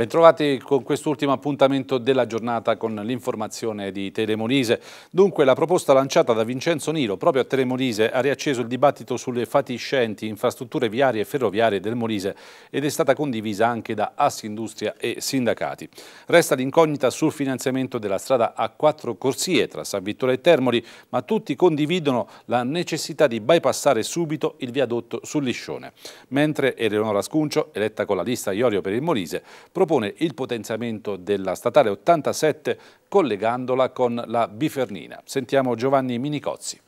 Bentrovati con quest'ultimo appuntamento della giornata con l'informazione di Telemolise. Dunque la proposta lanciata da Vincenzo Niro proprio a Telemolise ha riacceso il dibattito sulle fatiscenti infrastrutture viarie e ferroviarie del Molise ed è stata condivisa anche da Assindustria e sindacati. Resta l'incognita sul finanziamento della strada a quattro corsie tra San Vittore e Termoli, ma tutti condividono la necessità di bypassare subito il viadotto sul Liscione. Mentre Eleonora Scuncio, eletta con la lista Iorio per il Molise, propone propone il potenziamento della statale 87 collegandola con la Bifernina. Sentiamo Giovanni Minicozzi.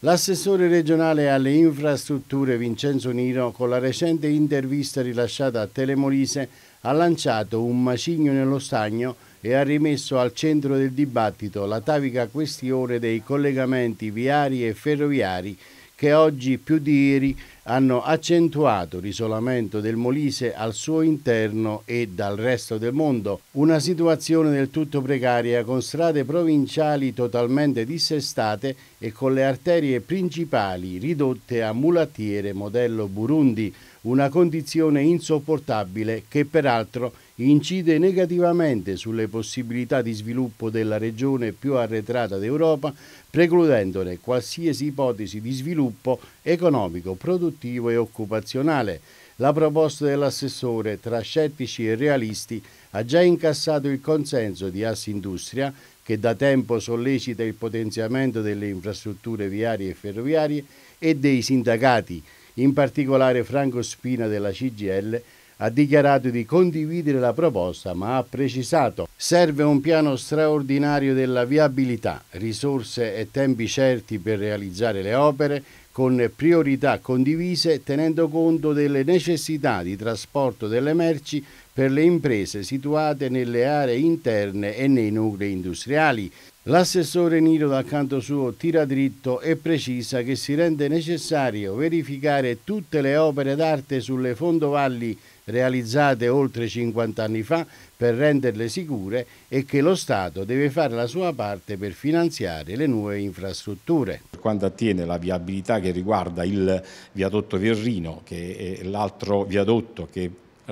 L'assessore regionale alle infrastrutture Vincenzo Niro, con la recente intervista rilasciata a Telemolise, ha lanciato un macigno nello stagno e ha rimesso al centro del dibattito la tavica questione dei collegamenti viari e ferroviari che oggi più di ieri hanno accentuato l'isolamento del Molise al suo interno e dal resto del mondo, una situazione del tutto precaria con strade provinciali totalmente dissestate e con le arterie principali ridotte a mulattiere modello Burundi, una condizione insopportabile che peraltro incide negativamente sulle possibilità di sviluppo della regione più arretrata d'Europa, precludendone qualsiasi ipotesi di sviluppo economico, produttivo e occupazionale. La proposta dell'assessore, tra scettici e realisti, ha già incassato il consenso di Assindustria, che da tempo sollecita il potenziamento delle infrastrutture viarie e ferroviarie, e dei sindacati, in particolare Franco Spina della CGL, ha dichiarato di condividere la proposta ma ha precisato serve un piano straordinario della viabilità, risorse e tempi certi per realizzare le opere con priorità condivise tenendo conto delle necessità di trasporto delle merci per le imprese situate nelle aree interne e nei nuclei industriali. L'assessore Niro dal canto suo tira dritto e precisa che si rende necessario verificare tutte le opere d'arte sulle fondovalli realizzate oltre 50 anni fa per renderle sicure e che lo Stato deve fare la sua parte per finanziare le nuove infrastrutture. Per quanto attiene la viabilità che riguarda il viadotto Verrino, che è l'altro viadotto che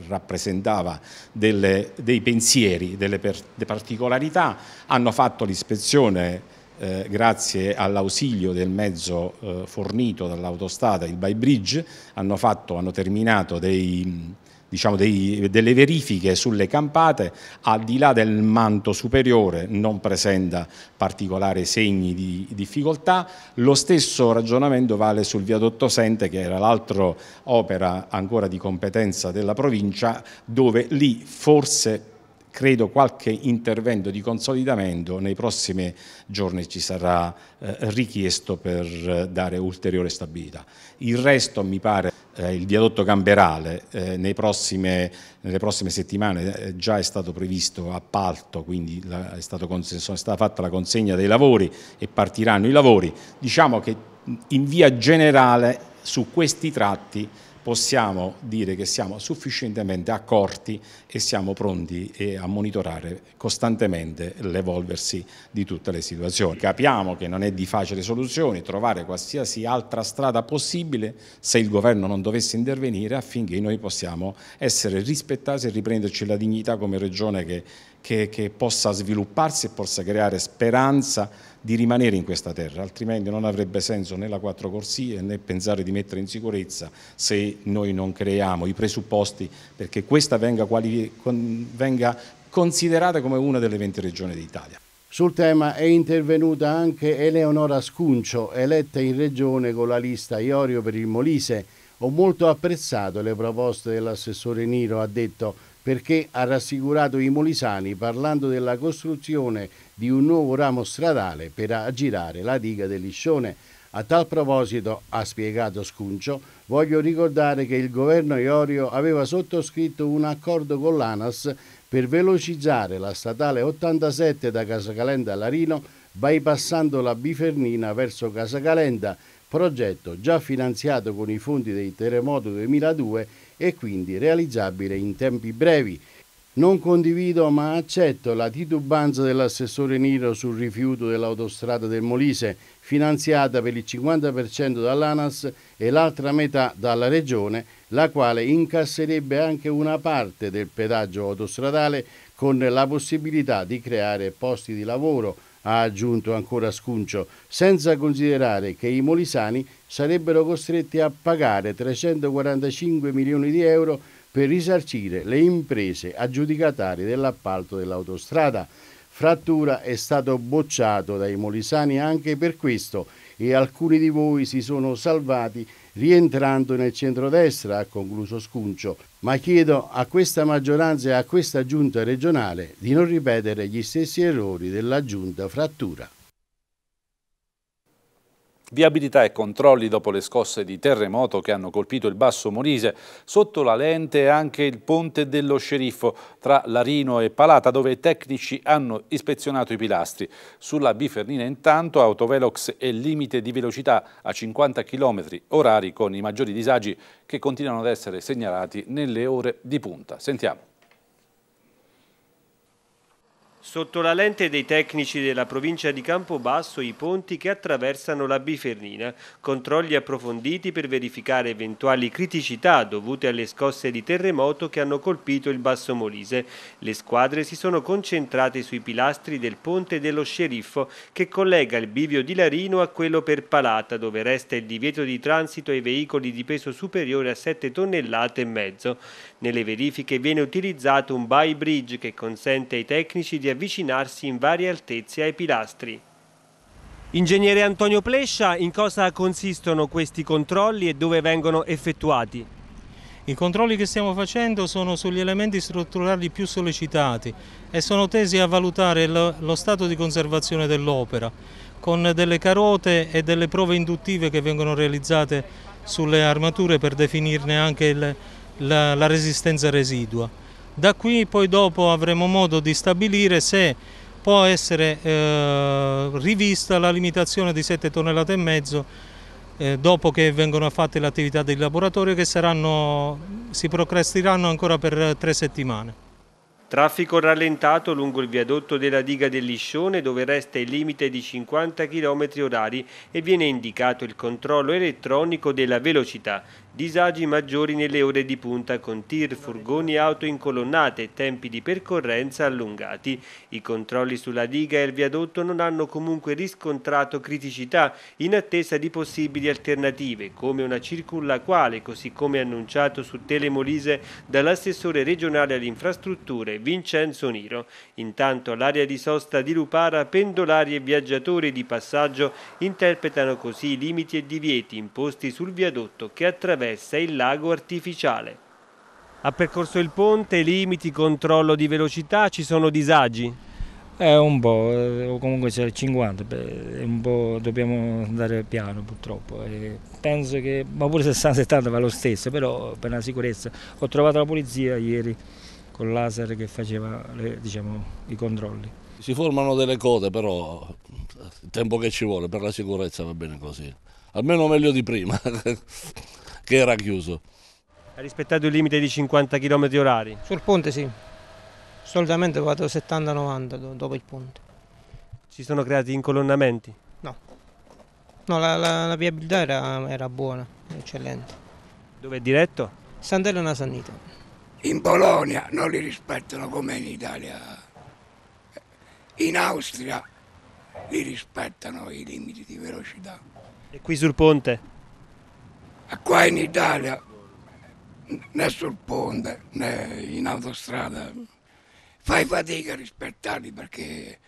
rappresentava delle, dei pensieri, delle, per, delle particolarità, hanno fatto l'ispezione eh, grazie all'ausilio del mezzo eh, fornito dall'autostrada, il Bybridge, hanno, fatto, hanno terminato dei diciamo, dei, delle verifiche sulle campate, al di là del manto superiore non presenta particolari segni di difficoltà. Lo stesso ragionamento vale sul viadotto Sente, che era l'altra opera ancora di competenza della provincia, dove lì forse credo qualche intervento di consolidamento nei prossimi giorni ci sarà eh, richiesto per eh, dare ulteriore stabilità. Il resto mi pare eh, il viadotto Camberale eh, prossime, nelle prossime settimane eh, già è stato previsto appalto, quindi la, è, stato è stata fatta la consegna dei lavori e partiranno i lavori. Diciamo che in via generale su questi tratti possiamo dire che siamo sufficientemente accorti e siamo pronti eh, a monitorare costantemente l'evolversi di tutte le situazioni. Capiamo che non è di facile soluzione trovare qualsiasi altra strada possibile se il governo non dovesse intervenire affinché noi possiamo essere rispettati e riprenderci la dignità come regione che che, che, possa svilupparsi e possa creare speranza di rimanere in questa terra, altrimenti non avrebbe senso né la quattro corsie né pensare di mettere in sicurezza se noi non creiamo i presupposti perché questa venga, quali, venga considerata come una delle 20 regioni d'Italia. Sul tema è intervenuta anche Eleonora Scuncio, eletta in regione con la lista Iorio per il Molise. Ho molto apprezzato le proposte dell'assessore Niro, ha detto perché ha rassicurato i molisani parlando della costruzione di un nuovo ramo stradale per aggirare la diga del Liscione. A tal proposito, ha spiegato Scuncio, voglio ricordare che il governo Iorio aveva sottoscritto un accordo con l'ANAS per velocizzare la statale 87 da Casacalenda a Larino, bypassando la Bifernina verso Casacalenda progetto già finanziato con i fondi del terremoto 2002 e quindi realizzabile in tempi brevi. Non condivido ma accetto la titubanza dell'assessore Niro sul rifiuto dell'autostrada del Molise, finanziata per il 50% dall'ANAS e l'altra metà dalla Regione, la quale incasserebbe anche una parte del pedaggio autostradale con la possibilità di creare posti di lavoro ha aggiunto ancora Scuncio, senza considerare che i molisani sarebbero costretti a pagare 345 milioni di euro per risarcire le imprese aggiudicatarie dell'appalto dell'autostrada. Frattura è stato bocciato dai molisani anche per questo e alcuni di voi si sono salvati rientrando nel centrodestra, ha concluso Scuncio, ma chiedo a questa maggioranza e a questa giunta regionale di non ripetere gli stessi errori della giunta frattura. Viabilità e controlli dopo le scosse di terremoto che hanno colpito il Basso Molise. Sotto la lente anche il ponte dello sceriffo tra Larino e Palata dove i tecnici hanno ispezionato i pilastri. Sulla Bifernina intanto autovelox e limite di velocità a 50 km orari con i maggiori disagi che continuano ad essere segnalati nelle ore di punta. Sentiamo. Sotto la lente dei tecnici della provincia di Campobasso i ponti che attraversano la Bifernina, controlli approfonditi per verificare eventuali criticità dovute alle scosse di terremoto che hanno colpito il Basso Molise. Le squadre si sono concentrate sui pilastri del ponte dello sceriffo che collega il bivio di Larino a quello per Palata dove resta il divieto di transito ai veicoli di peso superiore a 7 tonnellate e mezzo. Nelle verifiche viene utilizzato un by bridge che consente ai tecnici di avvicinarsi in varie altezze ai pilastri. Ingegnere Antonio Plescia, in cosa consistono questi controlli e dove vengono effettuati? I controlli che stiamo facendo sono sugli elementi strutturali più sollecitati e sono tesi a valutare lo stato di conservazione dell'opera con delle carote e delle prove induttive che vengono realizzate sulle armature per definirne anche il, la, la resistenza residua. Da qui poi dopo avremo modo di stabilire se può essere eh, rivista la limitazione di 7 tonnellate e mezzo eh, dopo che vengono fatte le attività del laboratorio che saranno, si procrastiranno ancora per tre settimane. Traffico rallentato lungo il viadotto della diga del Liscione dove resta il limite di 50 km orari e viene indicato il controllo elettronico della velocità. Disagi maggiori nelle ore di punta con tir, furgoni e auto incolonnate e tempi di percorrenza allungati. I controlli sulla diga e il viadotto non hanno comunque riscontrato criticità in attesa di possibili alternative come una circulaquale, così come annunciato su Telemolise dall'assessore regionale alle infrastrutture Vincenzo Niro. Intanto l'area di sosta di Lupara, pendolari e viaggiatori di passaggio interpretano così i limiti e divieti imposti sul viadotto che attraverso attraversa il lago artificiale. Ha percorso il ponte, limiti, controllo di velocità, ci sono disagi? Eh, un po', eh, comunque c'è il 50, è un po' dobbiamo andare piano purtroppo. E penso che, ma pure 60-70 va lo stesso, però per la sicurezza. Ho trovato la polizia ieri con laser che faceva le, diciamo, i controlli. Si formano delle code, però il tempo che ci vuole per la sicurezza va bene così. Almeno meglio di prima. che era chiuso. Ha rispettato il limite di 50 km orari? Sul ponte sì, solitamente vado 70-90 dopo il ponte. Si sono creati incolonnamenti? No, no la, la, la viabilità era, era, buona, eccellente. Dove è diretto? Sant'Elena Sannita. In Polonia non li rispettano come in Italia. In Austria li rispettano i limiti di velocità. E qui sul ponte? qua in Italia né sul ponte né in autostrada fai fatica a rispettarli perché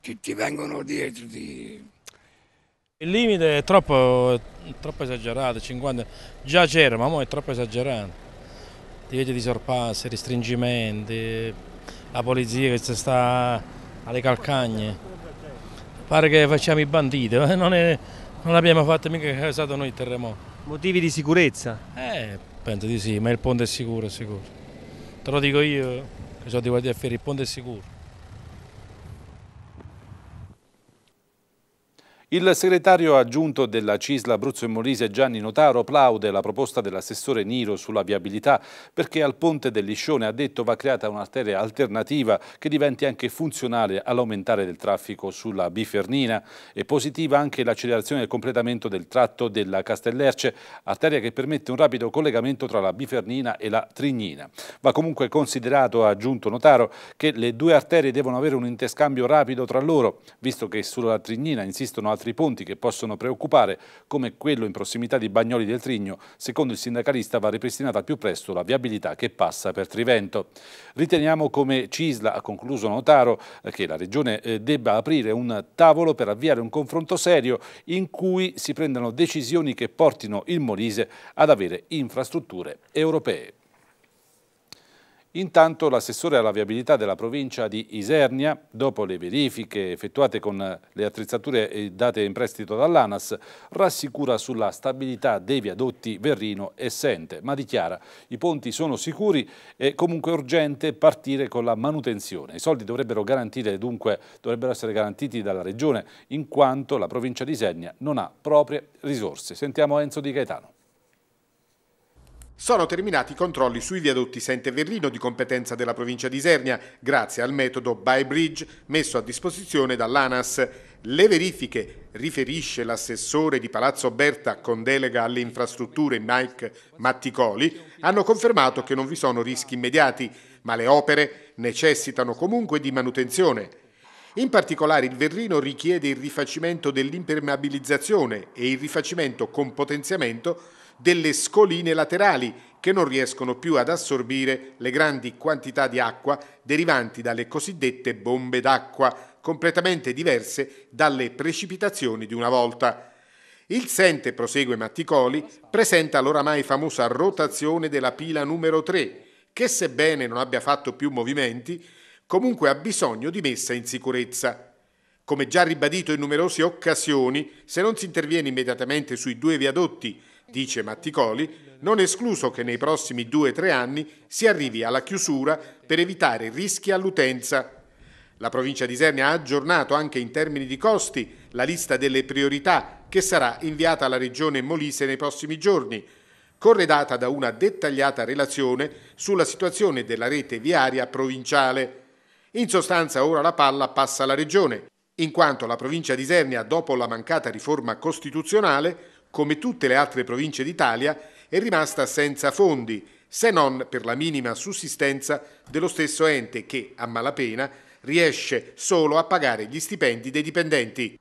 ti, ti vengono dietro ti... il limite è troppo, troppo esagerato 50 già c'era ma ora è troppo esagerato ti vedi di sorpassi, restringimenti la polizia che si sta alle calcagne pare che facciamo i banditi eh? non, è, non l'abbiamo fatto mica causato noi il terremoto Motivi di sicurezza? Eh, penso di sì, ma il ponte è sicuro, è sicuro. Te lo dico io, che sono di Guardia Ferri, il ponte è sicuro. Il segretario aggiunto della Cisla Abruzzo e Molise Gianni Notaro plaude la proposta dell'assessore Niro sulla viabilità perché al ponte dell'Iscione ha detto va creata un'arteria alternativa che diventi anche funzionale all'aumentare del traffico sulla Bifernina. È positiva anche l'accelerazione del completamento del tratto della Castellerce, arteria che permette un rapido collegamento tra la Bifernina e la Trignina. Va comunque considerato, ha aggiunto Notaro, che le due arterie devono avere un interscambio rapido tra loro, visto che sulla Trignina insistono altri altri punti che possono preoccupare, come quello in prossimità di Bagnoli del Trigno, secondo il sindacalista va ripristinata al più presto la viabilità che passa per Trivento. Riteniamo come Cisla, ha concluso Notaro, eh, che la Regione eh, debba aprire un tavolo per avviare un confronto serio in cui si prendano decisioni che portino il Molise ad avere infrastrutture europee. Intanto l'assessore alla viabilità della provincia di Isernia, dopo le verifiche effettuate con le attrezzature date in prestito dall'ANAS, rassicura sulla stabilità dei viadotti Verrino e Sente, ma dichiara i ponti sono sicuri e comunque urgente partire con la manutenzione. I soldi dovrebbero, dunque, dovrebbero essere garantiti dalla Regione, in quanto la provincia di Isernia non ha proprie risorse. Sentiamo Enzo Di Gaetano. Sono terminati i controlli sui viadotti Sente Verrino di competenza della provincia di Isernia, grazie al metodo ByBridge messo a disposizione dall'ANAS. Le verifiche, riferisce l'assessore di Palazzo Berta con delega alle infrastrutture Mike Matticoli, hanno confermato che non vi sono rischi immediati, ma le opere necessitano comunque di manutenzione. In particolare il Verrino richiede il rifacimento dell'impermeabilizzazione e il rifacimento con potenziamento delle scoline laterali che non riescono più ad assorbire le grandi quantità di acqua derivanti dalle cosiddette bombe d'acqua, completamente diverse dalle precipitazioni di una volta. Il Sente, prosegue Matticoli, presenta l'oramai famosa rotazione della pila numero 3, che sebbene non abbia fatto più movimenti, comunque ha bisogno di messa in sicurezza. Come già ribadito in numerose occasioni, se non si interviene immediatamente sui due viadotti Dice Matticoli, non escluso che nei prossimi due o tre anni si arrivi alla chiusura per evitare rischi all'utenza. La provincia di Isernia ha aggiornato anche in termini di costi la lista delle priorità che sarà inviata alla regione Molise nei prossimi giorni, corredata da una dettagliata relazione sulla situazione della rete viaria provinciale. In sostanza ora la palla passa alla regione, in quanto la provincia di Isernia, dopo la mancata riforma costituzionale, come tutte le altre province d'Italia, è rimasta senza fondi, se non per la minima sussistenza dello stesso ente che, a malapena, riesce solo a pagare gli stipendi dei dipendenti.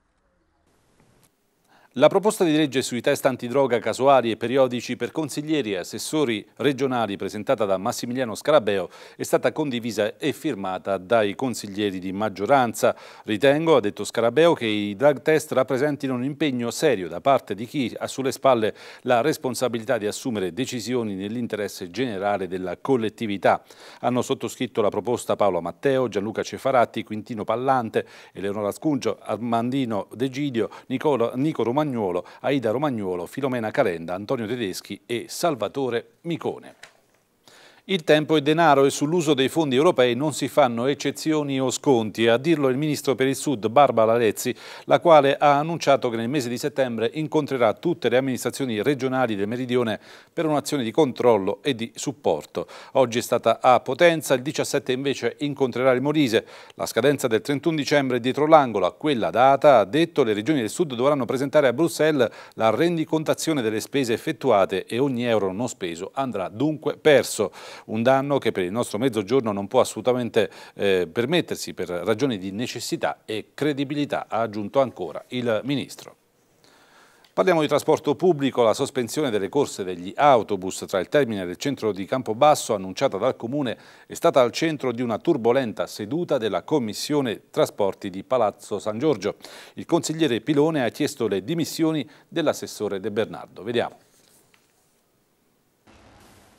La proposta di legge sui test antidroga casuali e periodici per consiglieri e assessori regionali presentata da Massimiliano Scarabeo è stata condivisa e firmata dai consiglieri di maggioranza. Ritengo, ha detto Scarabeo, che i drug test rappresentino un impegno serio da parte di chi ha sulle spalle la responsabilità di assumere decisioni nell'interesse generale della collettività. Hanno sottoscritto la proposta Paolo Matteo, Gianluca Cefaratti, Quintino Pallante, Eleonora Scungio, Armandino Degidio, Gidio, Nico Romano Romagnuolo, Aida Romagnuolo, Filomena Calenda, Antonio Tedeschi e Salvatore Micone. Il tempo è denaro e sull'uso dei fondi europei non si fanno eccezioni o sconti, a dirlo il ministro per il Sud Barbara Lezzi, la quale ha annunciato che nel mese di settembre incontrerà tutte le amministrazioni regionali del Meridione per un'azione di controllo e di supporto. Oggi è stata a Potenza, il 17 invece incontrerà il Molise. La scadenza del 31 dicembre è dietro l'angolo, a quella data ha detto le regioni del Sud dovranno presentare a Bruxelles la rendicontazione delle spese effettuate e ogni euro non speso andrà dunque perso un danno che per il nostro mezzogiorno non può assolutamente eh, permettersi per ragioni di necessità e credibilità, ha aggiunto ancora il Ministro. Parliamo di trasporto pubblico, la sospensione delle corse degli autobus tra il termine del centro di Campobasso annunciata dal Comune è stata al centro di una turbolenta seduta della Commissione Trasporti di Palazzo San Giorgio. Il consigliere Pilone ha chiesto le dimissioni dell'assessore De Bernardo. Vediamo.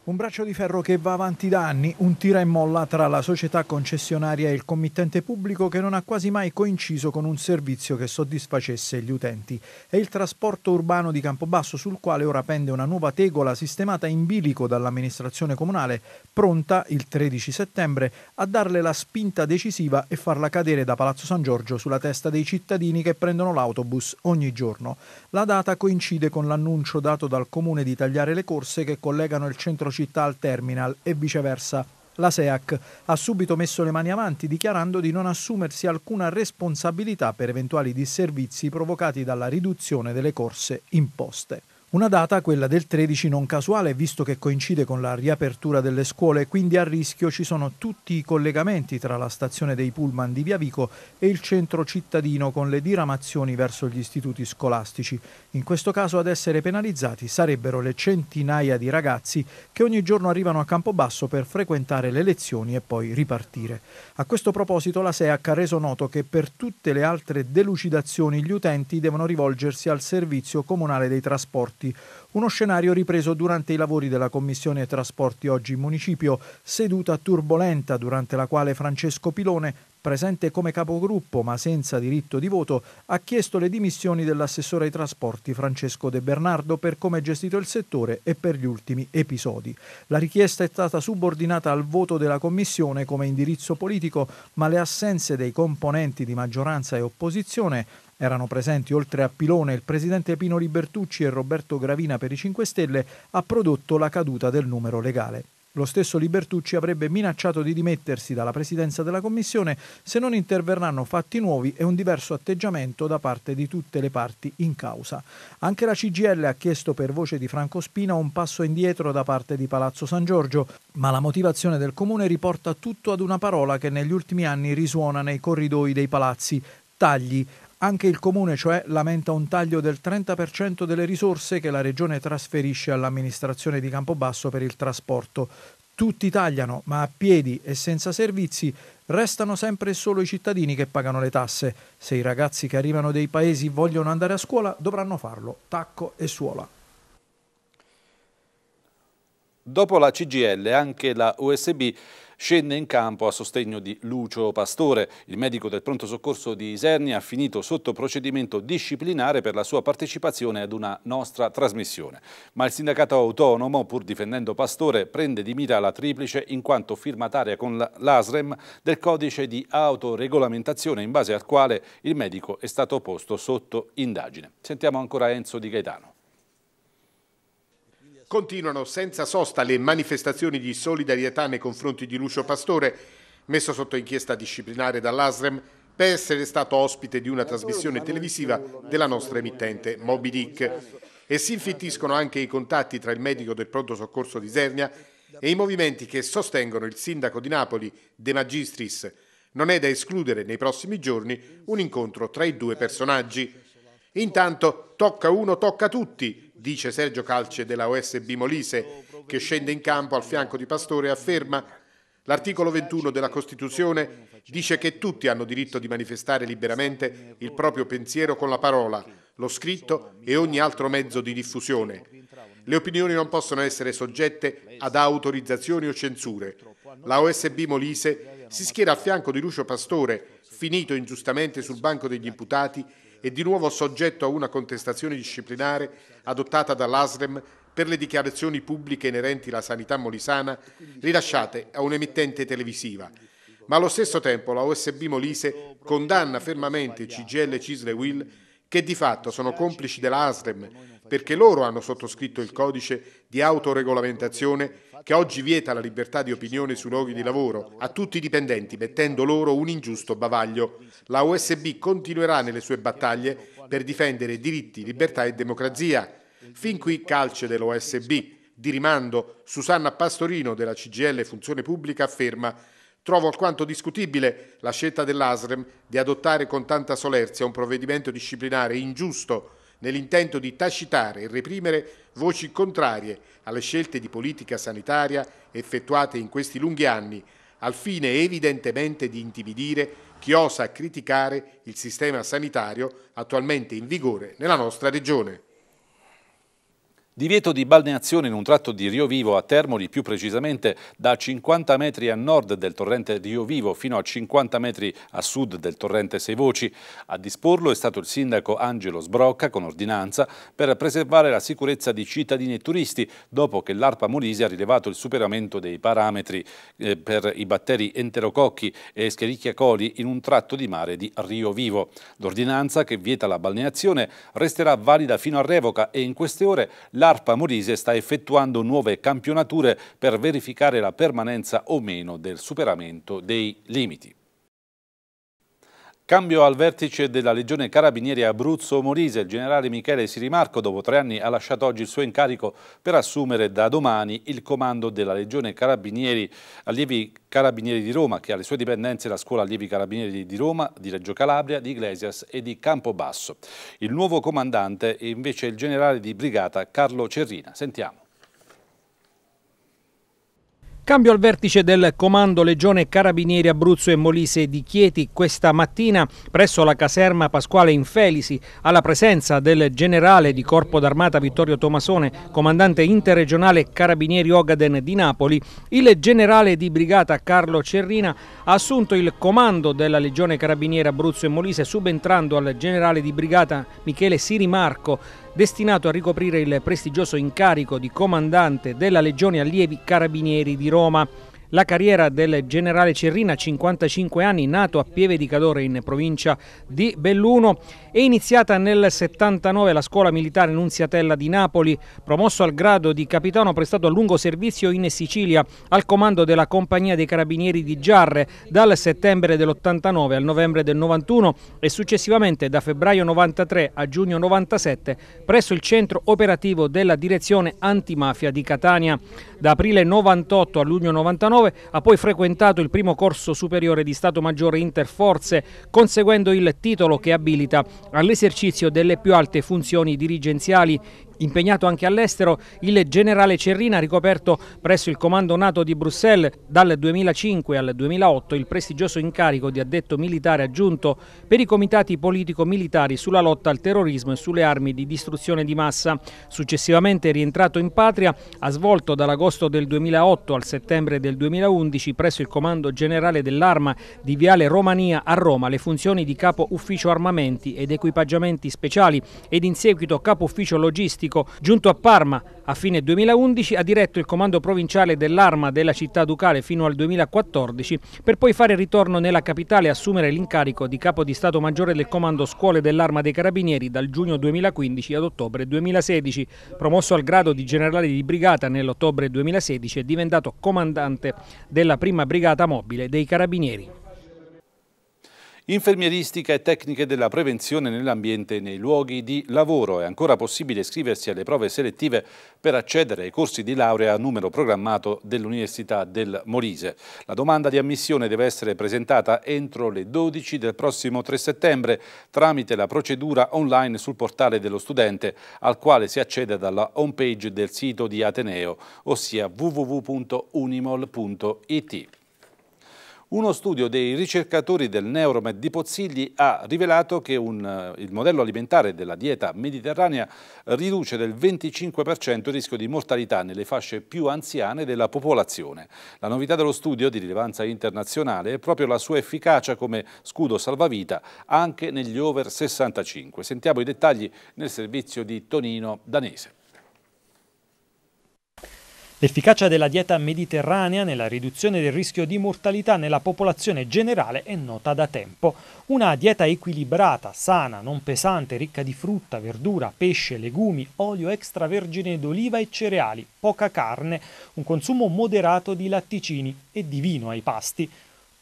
Un braccio di ferro che va avanti da anni, un tira e molla tra la società concessionaria e il committente pubblico che non ha quasi mai coinciso con un servizio che soddisfacesse gli utenti. È il trasporto urbano di Campobasso sul quale ora pende una nuova tegola sistemata in bilico dall'amministrazione comunale, pronta il 13 settembre a darle la spinta decisiva e farla cadere da Palazzo San Giorgio sulla testa dei cittadini che prendono l'autobus ogni giorno. La data coincide con l'annuncio dato dal comune di tagliare le corse che collegano il centro città al terminal e viceversa. La SEAC ha subito messo le mani avanti dichiarando di non assumersi alcuna responsabilità per eventuali disservizi provocati dalla riduzione delle corse imposte. Una data, quella del 13, non casuale, visto che coincide con la riapertura delle scuole, quindi a rischio ci sono tutti i collegamenti tra la stazione dei Pullman di Via Vico e il centro cittadino con le diramazioni verso gli istituti scolastici. In questo caso ad essere penalizzati sarebbero le centinaia di ragazzi che ogni giorno arrivano a Campobasso per frequentare le lezioni e poi ripartire. A questo proposito la SEAC ha reso noto che per tutte le altre delucidazioni gli utenti devono rivolgersi al Servizio Comunale dei Trasporti trasporti, uno scenario ripreso durante i lavori della Commissione Trasporti oggi in municipio, seduta turbolenta durante la quale Francesco Pilone presente come capogruppo ma senza diritto di voto, ha chiesto le dimissioni dell'assessore ai trasporti Francesco De Bernardo per come è gestito il settore e per gli ultimi episodi. La richiesta è stata subordinata al voto della Commissione come indirizzo politico, ma le assenze dei componenti di maggioranza e opposizione erano presenti oltre a Pilone il presidente Pino Libertucci e Roberto Gravina per i 5 Stelle, ha prodotto la caduta del numero legale. Lo stesso Libertucci avrebbe minacciato di dimettersi dalla presidenza della Commissione se non interverranno fatti nuovi e un diverso atteggiamento da parte di tutte le parti in causa. Anche la CGL ha chiesto per voce di Franco Spina un passo indietro da parte di Palazzo San Giorgio, ma la motivazione del Comune riporta tutto ad una parola che negli ultimi anni risuona nei corridoi dei palazzi, tagli anche il comune, cioè, lamenta un taglio del 30% delle risorse che la regione trasferisce all'amministrazione di Campobasso per il trasporto. Tutti tagliano, ma a piedi e senza servizi restano sempre solo i cittadini che pagano le tasse. Se i ragazzi che arrivano dai paesi vogliono andare a scuola, dovranno farlo, tacco e suola. Dopo la CGL, anche la USB scende in campo a sostegno di Lucio Pastore. Il medico del pronto soccorso di Isernia ha finito sotto procedimento disciplinare per la sua partecipazione ad una nostra trasmissione. Ma il sindacato autonomo, pur difendendo Pastore, prende di mira la triplice in quanto firmataria con l'ASREM del codice di autoregolamentazione in base al quale il medico è stato posto sotto indagine. Sentiamo ancora Enzo Di Gaetano. Continuano senza sosta le manifestazioni di solidarietà nei confronti di Lucio Pastore, messo sotto inchiesta disciplinare dall'ASREM per essere stato ospite di una trasmissione televisiva della nostra emittente Moby Dick. E si infittiscono anche i contatti tra il medico del pronto soccorso di Isernia e i movimenti che sostengono il sindaco di Napoli, De Magistris. Non è da escludere nei prossimi giorni un incontro tra i due personaggi. Intanto tocca uno, tocca tutti, dice Sergio Calce della OSB Molise, che scende in campo al fianco di Pastore e afferma L'articolo 21 della Costituzione dice che tutti hanno diritto di manifestare liberamente il proprio pensiero con la parola, lo scritto e ogni altro mezzo di diffusione. Le opinioni non possono essere soggette ad autorizzazioni o censure. La OSB Molise si schiera a fianco di Lucio Pastore, finito ingiustamente sul banco degli imputati è di nuovo soggetto a una contestazione disciplinare adottata dall'ASREM per le dichiarazioni pubbliche inerenti alla sanità molisana rilasciate a un'emittente televisiva. Ma allo stesso tempo la OSB Molise condanna fermamente CGL, Cisle Will che di fatto sono complici dell'ASREM perché loro hanno sottoscritto il codice di autoregolamentazione che oggi vieta la libertà di opinione sui luoghi di lavoro a tutti i dipendenti, mettendo loro un ingiusto bavaglio. La USB continuerà nelle sue battaglie per difendere diritti, libertà e democrazia. Fin qui calce dell'OSB. Di rimando, Susanna Pastorino della CGL Funzione Pubblica afferma Trovo alquanto discutibile la scelta dell'ASREM di adottare con tanta solerzia un provvedimento disciplinare ingiusto nell'intento di tacitare e reprimere voci contrarie alle scelte di politica sanitaria effettuate in questi lunghi anni, al fine evidentemente di intimidire chi osa criticare il sistema sanitario attualmente in vigore nella nostra regione. Divieto di balneazione in un tratto di Rio Vivo a Termoli, più precisamente da 50 metri a nord del torrente Rio Vivo fino a 50 metri a sud del torrente Sei Voci. A disporlo è stato il sindaco Angelo Sbrocca con ordinanza per preservare la sicurezza di cittadini e turisti dopo che l'ARPA Molise ha rilevato il superamento dei parametri eh, per i batteri enterococchi e Escherichia coli in un tratto di mare di Rio Vivo. L'ordinanza che vieta la balneazione resterà valida fino a revoca e in queste ore l'ARPA Morise sta effettuando nuove campionature per verificare la permanenza o meno del superamento dei limiti. Cambio al vertice della Legione Carabinieri Abruzzo Morise. Il generale Michele Sirimarco, dopo tre anni, ha lasciato oggi il suo incarico per assumere da domani il comando della Legione Carabinieri Allievi Carabinieri di Roma, che ha le sue dipendenze la Scuola Allievi Carabinieri di Roma, di Reggio Calabria, di Iglesias e di Campobasso. Il nuovo comandante è invece il generale di brigata Carlo Cerrina. Sentiamo. Cambio al vertice del Comando Legione Carabinieri Abruzzo e Molise di Chieti questa mattina presso la caserma Pasquale Infelisi alla presenza del generale di Corpo d'Armata Vittorio Tomasone, comandante interregionale Carabinieri Ogaden di Napoli, il generale di brigata Carlo Cerrina ha assunto il comando della Legione Carabinieri Abruzzo e Molise subentrando al generale di brigata Michele Sirimarco destinato a ricoprire il prestigioso incarico di comandante della Legione Allievi Carabinieri di Roma. La carriera del generale Cerrina, 55 anni, nato a Pieve di Cadore in provincia di Belluno, è iniziata nel 79 alla scuola militare Nunziatella di Napoli, promosso al grado di capitano ha prestato a lungo servizio in Sicilia al comando della compagnia dei carabinieri di Giarre dal settembre dell'89 al novembre del 91 e successivamente da febbraio 93 a giugno 97 presso il centro operativo della direzione antimafia di Catania. Da aprile 98 a luglio 99 19, ha poi frequentato il primo corso superiore di Stato Maggiore Interforze, conseguendo il titolo che abilita all'esercizio delle più alte funzioni dirigenziali Impegnato anche all'estero, il generale Cerrina ha ricoperto presso il comando NATO di Bruxelles dal 2005 al 2008 il prestigioso incarico di addetto militare aggiunto per i comitati politico-militari sulla lotta al terrorismo e sulle armi di distruzione di massa. Successivamente rientrato in patria, ha svolto dall'agosto del 2008 al settembre del 2011 presso il comando generale dell'Arma di Viale Romania a Roma le funzioni di capo ufficio armamenti ed equipaggiamenti speciali ed in seguito capo ufficio logistico Politico, giunto a Parma a fine 2011 ha diretto il comando provinciale dell'arma della città ducale fino al 2014 per poi fare ritorno nella capitale e assumere l'incarico di capo di Stato Maggiore del Comando Scuole dell'Arma dei Carabinieri dal giugno 2015 ad ottobre 2016. Promosso al grado di generale di brigata nell'ottobre 2016 è diventato comandante della prima brigata mobile dei Carabinieri. Infermieristica e tecniche della prevenzione nell'ambiente e nei luoghi di lavoro. È ancora possibile iscriversi alle prove selettive per accedere ai corsi di laurea a numero programmato dell'Università del Molise. La domanda di ammissione deve essere presentata entro le 12 del prossimo 3 settembre tramite la procedura online sul portale dello studente al quale si accede dalla homepage del sito di Ateneo, ossia www.unimol.it. Uno studio dei ricercatori del Neuromed di Pozzigli ha rivelato che un, eh, il modello alimentare della dieta mediterranea riduce del 25% il rischio di mortalità nelle fasce più anziane della popolazione. La novità dello studio, di rilevanza internazionale, è proprio la sua efficacia come scudo salvavita anche negli over 65. Sentiamo i dettagli nel servizio di Tonino Danese. L'efficacia della dieta mediterranea nella riduzione del rischio di mortalità nella popolazione generale è nota da tempo. Una dieta equilibrata, sana, non pesante, ricca di frutta, verdura, pesce, legumi, olio extravergine d'oliva e cereali, poca carne, un consumo moderato di latticini e di vino ai pasti.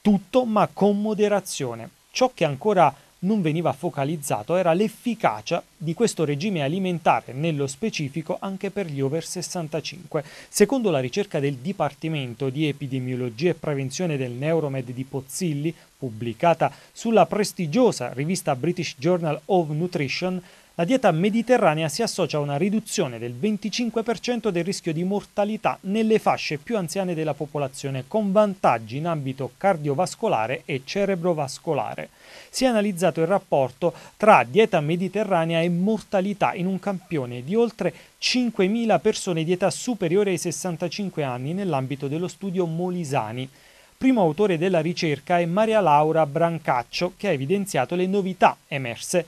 Tutto ma con moderazione. Ciò che ancora non veniva focalizzato era l'efficacia di questo regime alimentare, nello specifico anche per gli over 65. Secondo la ricerca del Dipartimento di Epidemiologia e Prevenzione del Neuromed di Pozzilli, pubblicata sulla prestigiosa rivista British Journal of Nutrition, la dieta mediterranea si associa a una riduzione del 25% del rischio di mortalità nelle fasce più anziane della popolazione, con vantaggi in ambito cardiovascolare e cerebrovascolare. Si è analizzato il rapporto tra dieta mediterranea e mortalità in un campione di oltre 5.000 persone di età superiore ai 65 anni nell'ambito dello studio Molisani. Primo autore della ricerca è Maria Laura Brancaccio, che ha evidenziato le novità emerse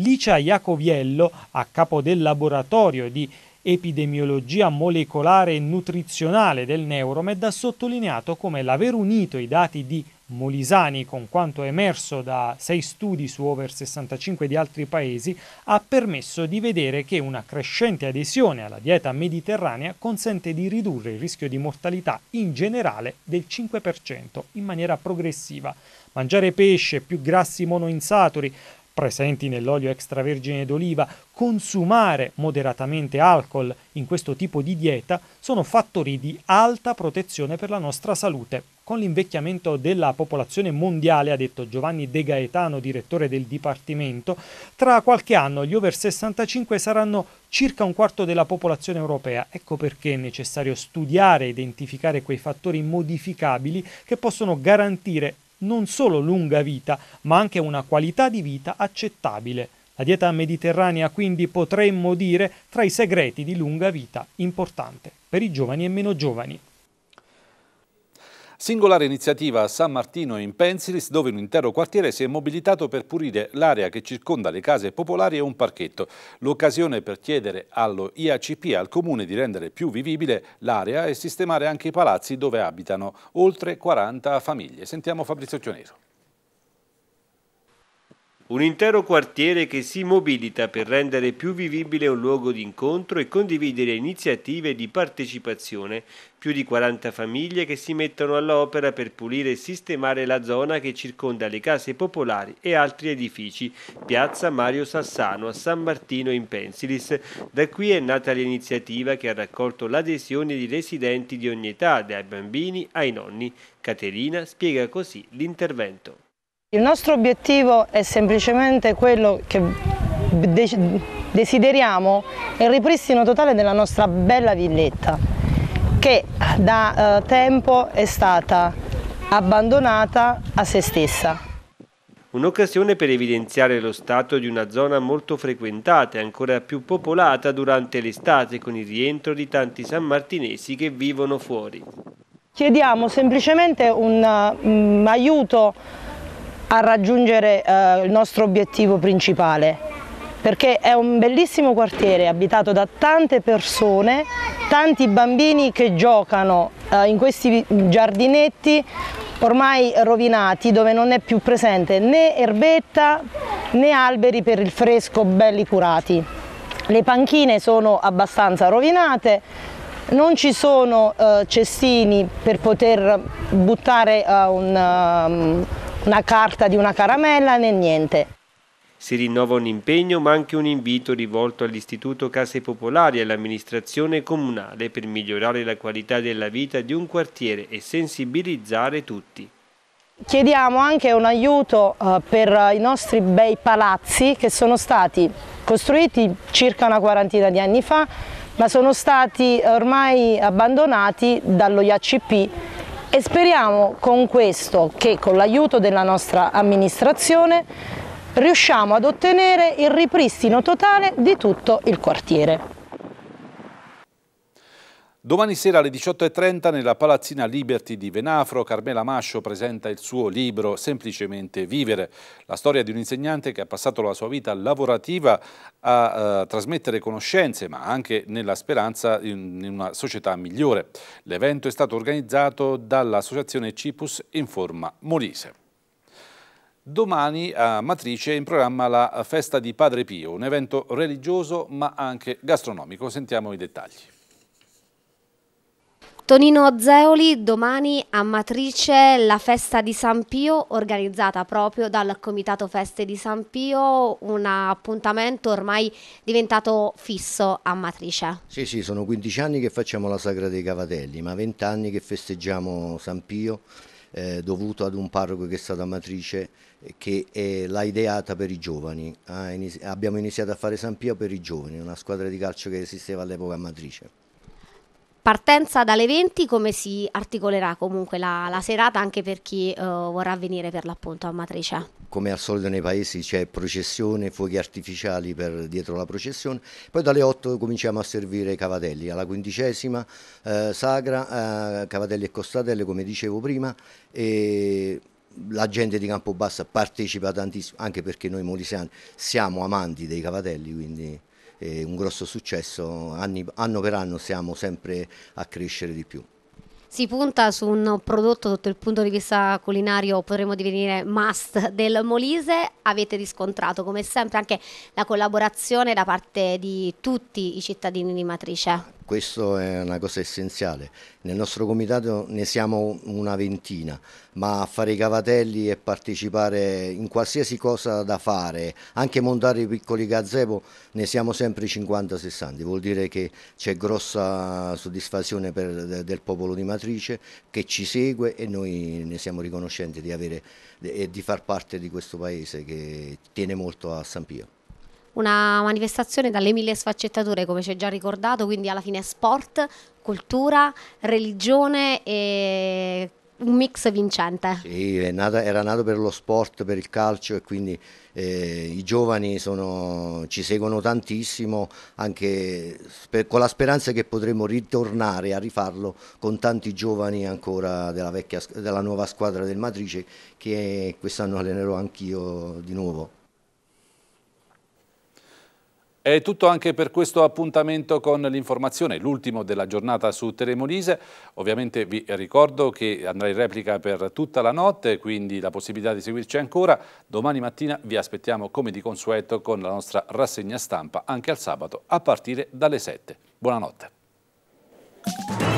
Licia Iacoviello, a capo del laboratorio di epidemiologia molecolare e nutrizionale del Neuromed, ha sottolineato come l'aver unito i dati di Molisani con quanto emerso da sei studi su over 65 di altri paesi ha permesso di vedere che una crescente adesione alla dieta mediterranea consente di ridurre il rischio di mortalità in generale del 5% in maniera progressiva. Mangiare pesce, più grassi monoinsaturi, presenti nell'olio extravergine d'oliva, consumare moderatamente alcol in questo tipo di dieta sono fattori di alta protezione per la nostra salute. Con l'invecchiamento della popolazione mondiale, ha detto Giovanni De Gaetano, direttore del Dipartimento, tra qualche anno gli over 65 saranno circa un quarto della popolazione europea. Ecco perché è necessario studiare e identificare quei fattori modificabili che possono garantire non solo lunga vita, ma anche una qualità di vita accettabile. La dieta mediterranea quindi potremmo dire tra i segreti di lunga vita importante per i giovani e meno giovani. Singolare iniziativa a San Martino in Pensilis, dove un intero quartiere si è mobilitato per pulire l'area che circonda le case popolari e un parchetto. L'occasione per chiedere allo IACP e al comune di rendere più vivibile l'area e sistemare anche i palazzi dove abitano oltre 40 famiglie. Sentiamo Fabrizio Tionero un intero quartiere che si mobilita per rendere più vivibile un luogo di incontro e condividere iniziative di partecipazione, più di 40 famiglie che si mettono all'opera per pulire e sistemare la zona che circonda le case popolari e altri edifici, piazza Mario Sassano a San Martino in Pensilis. Da qui è nata l'iniziativa che ha raccolto l'adesione di residenti di ogni età, dai bambini ai nonni. Caterina spiega così l'intervento. Il nostro obiettivo è semplicemente quello che desideriamo, il ripristino totale della nostra bella villetta che da eh, tempo è stata abbandonata a se stessa. Un'occasione per evidenziare lo stato di una zona molto frequentata e ancora più popolata durante l'estate con il rientro di tanti sammartinesi che vivono fuori. Chiediamo semplicemente un um, aiuto a raggiungere eh, il nostro obiettivo principale perché è un bellissimo quartiere abitato da tante persone, tanti bambini che giocano eh, in questi giardinetti ormai rovinati dove non è più presente né erbetta né alberi per il fresco belli curati. Le panchine sono abbastanza rovinate, non ci sono eh, cestini per poter buttare eh, un, ehm, una carta di una caramella né niente. Si rinnova un impegno ma anche un invito rivolto all'Istituto Case Popolari e all'amministrazione comunale per migliorare la qualità della vita di un quartiere e sensibilizzare tutti. Chiediamo anche un aiuto eh, per i nostri bei palazzi che sono stati costruiti circa una quarantina di anni fa ma sono stati ormai abbandonati dallo IACP e speriamo con questo che con l'aiuto della nostra amministrazione riusciamo ad ottenere il ripristino totale di tutto il quartiere. Domani sera alle 18.30 nella Palazzina Liberty di Venafro, Carmela Mascio presenta il suo libro Semplicemente Vivere, la storia di un insegnante che ha passato la sua vita lavorativa a eh, trasmettere conoscenze, ma anche nella speranza in, in una società migliore. L'evento è stato organizzato dall'associazione Cipus Informa Molise. Domani a Matrice è in programma la Festa di Padre Pio, un evento religioso ma anche gastronomico. Sentiamo i dettagli. Tonino Zeoli, domani a Matrice la festa di San Pio organizzata proprio dal Comitato Feste di San Pio, un appuntamento ormai diventato fisso a Matrice. Sì, sì, sono 15 anni che facciamo la Sagra dei Cavatelli, ma 20 anni che festeggiamo San Pio eh, dovuto ad un parroco che è stato a Matrice che l'ha ideata per i giovani. Ah, inizi abbiamo iniziato a fare San Pio per i giovani, una squadra di calcio che esisteva all'epoca a Matrice partenza dalle 20 come si articolerà comunque la, la serata anche per chi eh, vorrà venire per l'appunto a Matrice? Come al solito nei paesi c'è processione, fuochi artificiali per dietro la processione, poi dalle 8 cominciamo a servire i cavatelli, alla quindicesima eh, sagra, eh, cavatelli e costatelle come dicevo prima e la gente di Campobassa partecipa tantissimo anche perché noi molisiani siamo amanti dei cavatelli quindi eh, un grosso successo, anni, anno per anno siamo sempre a crescere di più. Si punta su un prodotto sotto il punto di vista culinario, potremmo divenire must del Molise, avete riscontrato come sempre anche la collaborazione da parte di tutti i cittadini di Matrice questo è una cosa essenziale. Nel nostro comitato ne siamo una ventina, ma fare i cavatelli e partecipare in qualsiasi cosa da fare, anche montare i piccoli gazebo, ne siamo sempre 50-60, vuol dire che c'è grossa soddisfazione per, del popolo di Matrice che ci segue e noi ne siamo riconoscenti di avere di far parte di questo paese che tiene molto a San Pio una manifestazione dalle mille sfaccettature come ci è già ricordato, quindi alla fine sport, cultura, religione e un mix vincente. Sì, nato, era nato per lo sport, per il calcio e quindi eh, i giovani sono, ci seguono tantissimo anche per, con la speranza che potremo ritornare a rifarlo con tanti giovani ancora della, vecchia, della nuova squadra del Matrice che quest'anno allenerò anch'io di nuovo. È tutto anche per questo appuntamento con l'informazione, l'ultimo della giornata su Telemolise. Ovviamente vi ricordo che andrà in replica per tutta la notte, quindi la possibilità di seguirci ancora. Domani mattina vi aspettiamo come di consueto con la nostra rassegna stampa anche al sabato a partire dalle 7. Buonanotte.